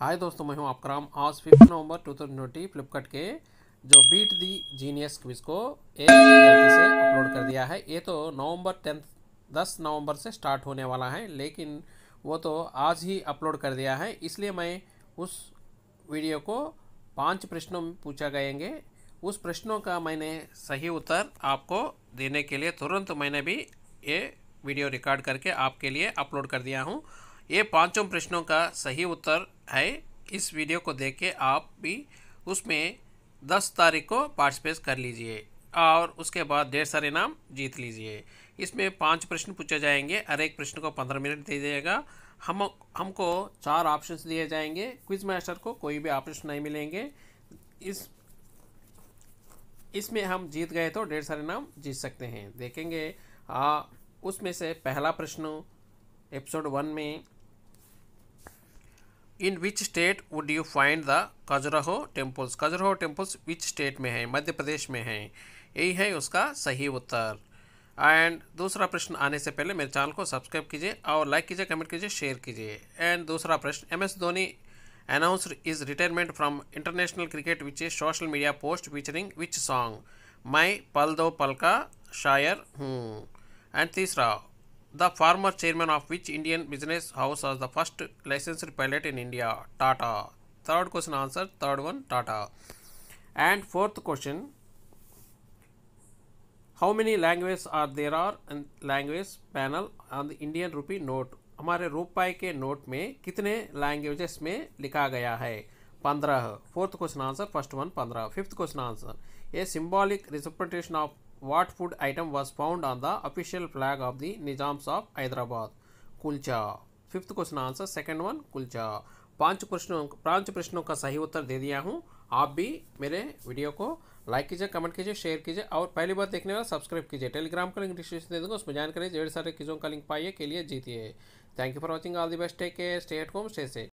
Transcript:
हाय दोस्तों मैं हूं आपकराम आज fifth November two thousand twenty Flipkart के जो बीट दी जीनियस क्विज को एक से अपलोड कर दिया है ये तो नवंबर टेंथ दस नवंबर से स्टार्ट होने वाला है लेकिन वो तो आज ही अपलोड कर दिया है इसलिए मैं उस वीडियो को पांच प्रश्नों में पूछा गएंगे उस प्रश्नों का मैंने सही उत्तर आपको देने के लिए तुरंत मैंने भी ये वीडियो रिकॉर्ड करके आपके लिए अपलोड कर दिया हूँ ये पांचों प्रश्नों का सही उत्तर है इस वीडियो को देख के आप भी उसमें दस तारीख को पार्टिसिपेट कर लीजिए और उसके बाद ढेर सारे नाम जीत लीजिए इसमें पांच प्रश्न पूछे जाएंगे हर एक प्रश्न को पंद्रह मिनट दे जाएगा हम हमको चार ऑप्शंस दिए जाएंगे क्विज मास्टर को कोई भी ऑप्शन नहीं मिलेंगे इस इसमें हम जीत गए तो ढेर सारे नाम जीत सकते हैं देखेंगे आ, हाँ, उसमें से पहला प्रश्न एपिसोड वन में in which state would you find the Khajuraho temples Khajuraho temples which state में है मध्य प्रदेश में है यही है उसका सही उत्तर एंड दूसरा प्रश्न आने से पहले मेरे चैनल को सब्सक्राइब कीजिए और लाइक कीजिए कमेंट कीजिए शेयर कीजिए एंड दूसरा प्रश्न M S Dhoni announce is retirement from international cricket which is social media post featuring which song माई पल दो पल का शायर हूँ एंड तीसरा The former chairman of which Indian business house was the first licensed pilot in India? Tata. Third question answer, third one Tata. And fourth question, how many languages are there are in language panel on the Indian rupee note? हमारे रुपये के note में कितने languages में लिखा गया है पंद्रह fourth question answer first one पंद्रह fifth question answer a symbolic representation of what food item was found on the official flag of the Nizams of Hyderabad? Kulcha. Fifth question answer second one kulcha पांच प्रश्नों पांच प्रश्नों का सही उत्तर दे दिया हूँ आप भी मेरे वीडियो को लाइक कीजिए कमेंट कीजिए शेयर कीजिए और पहली बार देखने वाला सब्सक्राइब कीजिए टेलीग्राम का लिंक डिस्क्रिप्शन दे दूंगा उसमें ज्वाइन करिए जेड सारे चीज़ों का लिंक पाइए के लिए जीतिए thank you for watching all the best take care stay at home stay से